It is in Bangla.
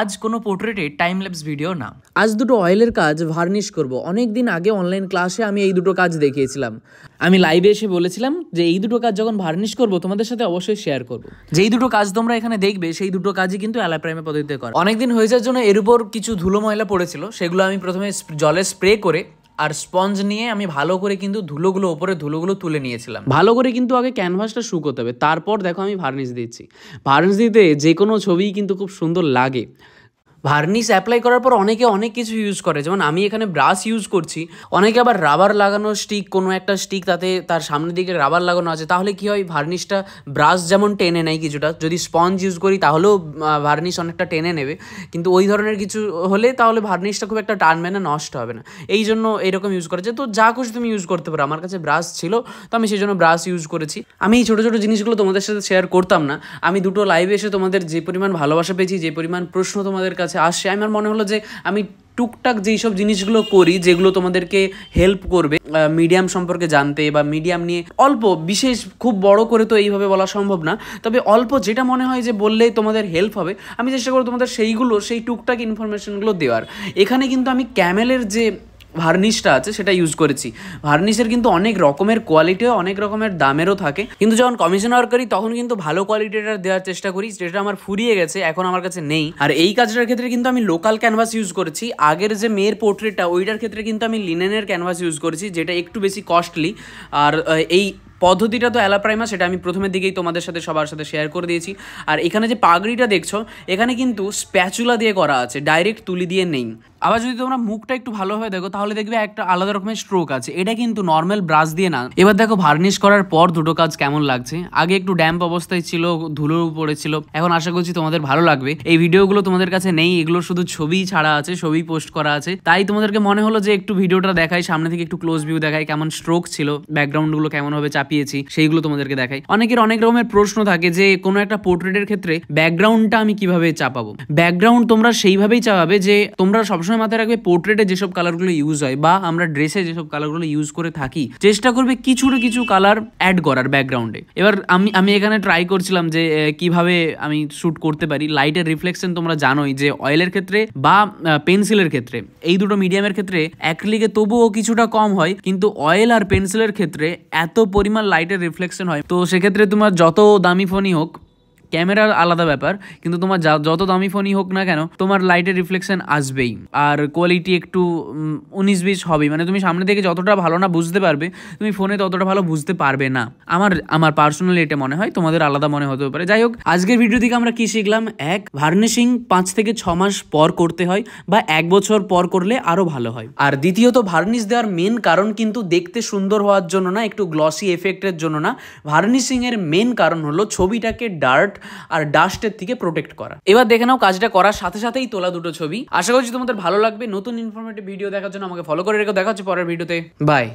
আজ কোনো পোর্ট্রেটে টাইম ল্যাপস ভিডিও না আজ দুটো অয়েলের কাজ ভার্নিশ করব অনেক দিন আগে অনলাইন ক্লাসে আমি এই দুটো কাজ দেখিয়েছিলাম আমি লাইভে এসে বলেছিলাম যে এই দুটো কাজ যখন ভার্নিশ করব তোমাদের সাথে অবশ্যই শেয়ার করব যেই দুটো কাজ তোমরা এখানে দেখবে সেই দুটো কাজই কিন্তু অ্যালাপ্রাইমে পদ্ধতিতে অনেক দিন হয়ে যাওয়ার জন্য এর উপর কিছু ধুলো ময়লা পড়েছিল সেগুলো আমি প্রথমে জলে স্প্রে করে আর স্পঞ্জ নিয়ে আমি ভালো করে কিন্তু ধুলোগুলো ওপরে ধুলোগুলো তুলে নিয়েছিলাম ভালো করে কিন্তু আগে ক্যানভাসটা শুকোতে হবে তারপর দেখো আমি ভার্নিশ দিচ্ছি ভার্নিশ দিতে যে কোনো ছবিই কিন্তু খুব সুন্দর লাগে ভার্নিশ অ্যাপ্লাই করার পর অনেকে অনেক কিছু ইউজ করে যেমন আমি এখানে ব্রাশ ইউজ করছি অনেকে আবার রাবার লাগানো স্টিক কোনো একটা স্টিক তাতে তার সামনের দিকে রাবার লাগানো আছে তাহলে কি হয় ভার্নিশটা ব্রাশ যেমন টেনে নেয় কিছুটা যদি স্পঞ্জ ইউজ করি তাহলেও ভার্নিশ অনেকটা টেনে নেবে কিন্তু ওই ধরনের কিছু হলে তাহলে ভার্নিশটা খুব একটা টানবে না নষ্ট হবে না এই জন্য এরকম ইউজ করেছে তো যা খুশি তুমি ইউজ করতে পারো আমার কাছে ব্রাশ ছিল তো আমি সেই জন্য ব্রাশ ইউজ করেছি আমি এই ছোটো ছোটো জিনিসগুলো তোমাদের সাথে শেয়ার করতাম না আমি দুটো লাইভে এসে তোমাদের যে পরিমাণ ভালোবাসা পেয়েছি যে পরিমাণ প্রশ্ন তোমাদের কাছে কাছে আসে আমার মনে হলো যে আমি টুকটাক যেই সব জিনিসগুলো করি যেগুলো তোমাদেরকে হেল্প করবে মিডিয়াম সম্পর্কে জানতে বা মিডিয়াম নিয়ে অল্প বিশেষ খুব বড় করে তো এইভাবে বলা সম্ভব না তবে অল্প যেটা মনে হয় যে বললেই তোমাদের হেল্প হবে আমি চেষ্টা করবো তোমাদের সেইগুলো সেই টুকটাক ইনফরমেশনগুলো দেওয়ার এখানে কিন্তু আমি ক্যামেলের যে ভার্নিশটা আছে সেটা ইউজ করেছি ভার্নিশের কিন্তু অনেক রকমের কোয়ালিটি অনেক রকমের দামেরও থাকে কিন্তু যখন কমিশনার করি তখন কিন্তু ভালো কোয়ালিটিটা দেওয়ার চেষ্টা করি যেটা আমার ফুরিয়ে গেছে এখন আমার কাছে নেই আর এই কাজটার ক্ষেত্রে কিন্তু আমি লোকাল ক্যানভাস ইউজ করেছি আগের যে মেয়ের পোর্ট্রেটটা ওইটার ক্ষেত্রে কিন্তু আমি লিনেনের ক্যানভাস ইউজ করেছি যেটা একটু বেশি কস্টলি আর এই পদ্ধতিটা তো অ্যালাপ্রাইমা সেটা আমি প্রথমের দিকেই তোমাদের সাথে সবার সাথে শেয়ার করে দিয়েছি আর এখানে যে পাগড়িটা দেখছো এখানে কিন্তু স্প্যাচুলা দিয়ে করা আছে ডাইরেক্ট তুলি দিয়ে নেই আবার যদি তোমরা মুখটা একটু ভালোভাবে দেখো তাহলে দেখবে একটা আলাদা রকমের স্ট্রোক আছে এটা কিন্তু নর্মাল ব্রাশ দিয়ে না এবার দেখো ভার্নিশ করার পর দুটো কাজ কেমন লাগছে আগে একটু ড্যাম্প অবস্থায় ছিল ধুলো ছিল এখন আশা করছি তোমাদের ভালো লাগবে এই ভিডিওগুলো তোমাদের কাছে নেই এগুলো শুধু ছবি ছাড়া আছে ছবি পোস্ট করা আছে তাই তোমাদেরকে মনে হলো যে একটু ভিডিওটা দেখাই সামনে থেকে একটু ক্লোজ ভিউ দেখাই কেমন স্ট্রোক ছিল ব্যাকগ্রাউন্ডগুলো কেমনভাবে চাপিয়ে পেয়েছি সেইগুলো তোমাদেরকে দেখাই অনেকের অনেক রকমের প্রশ্ন থাকে যে কোনো একটা পোর্ট্রেটের ক্ষেত্রে ব্যাকগ্রাউন্ডটা আমি কিভাবে চাপাবো ব্যাকগ্রাউন্ড তোমরা সেইভাবেই চাপাবে যে তোমরা সবসময় মাথায় রাখবে পোর্ট্রেটে যেসব কালারগুলো ইউজ হয় বা আমরা ড্রেসে যেসব কালারগুলো ইউজ করে থাকি চেষ্টা করবে কিছু না কিছু কালার অ্যাড করার ব্যাকগ্রাউন্ডে এবার আমি আমি এখানে ট্রাই করছিলাম যে কিভাবে আমি শ্যুট করতে পারি লাইটের রিফ্লেকশন তোমরা জানোই যে অয়েলের ক্ষেত্রে বা পেন্সিলের ক্ষেত্রে এই দুটো মিডিয়ামের ক্ষেত্রে অ্যাক্রিলিকে তবুও কিছুটা কম হয় কিন্তু অয়েল আর পেন্সিলের ক্ষেত্রে এত পরিমাণ লাইটের রিফ্লেকশন হয় তো সেক্ষেত্রে তোমার যত দামি ফোনই হোক ক্যামেরার আলাদা ব্যাপার কিন্তু তোমার যত দামি ফোনই হোক না কেন তোমার লাইটের রিফ্লেকশন আসবেই আর কোয়ালিটি একটু উনিশ বিশ হবেই মানে তুমি সামনে থেকে যতটা ভালো না বুঝতে পারবে তুমি ফোনে ততটা ভালো বুঝতে পারবে না আমার আমার পার্সোনালি এটা মনে হয় তোমাদের আলাদা মনে হতে পারে যাই হোক আজকের ভিডিও থেকে আমরা কি শিখলাম এক ভার্নিশিং পাঁচ থেকে ছ মাস পর করতে হয় বা এক বছর পর করলে আরও ভালো হয় আর দ্বিতীয়ত ভার্নিশ দেওয়ার মেন কারণ কিন্তু দেখতে সুন্দর হওয়ার জন্য না একটু গ্লসি এফেক্টের জন্য না ভার্নিশিংয়ের মেন কারণ হলো ছবিটাকে ডার্ট আর ডাস্টের থেকে প্রোটেক্ট করা এবার দেখে নাও কাজটা করার সাথে সাথেই তোলা দুটো ছবি আশা করছি তোমাদের ভালো লাগবে নতুন ইনফরমেটিভ ভিডিও দেখার জন্য আমাকে ফলো করে রেখে দেখা হচ্ছে পরের ভিডিওতে বাই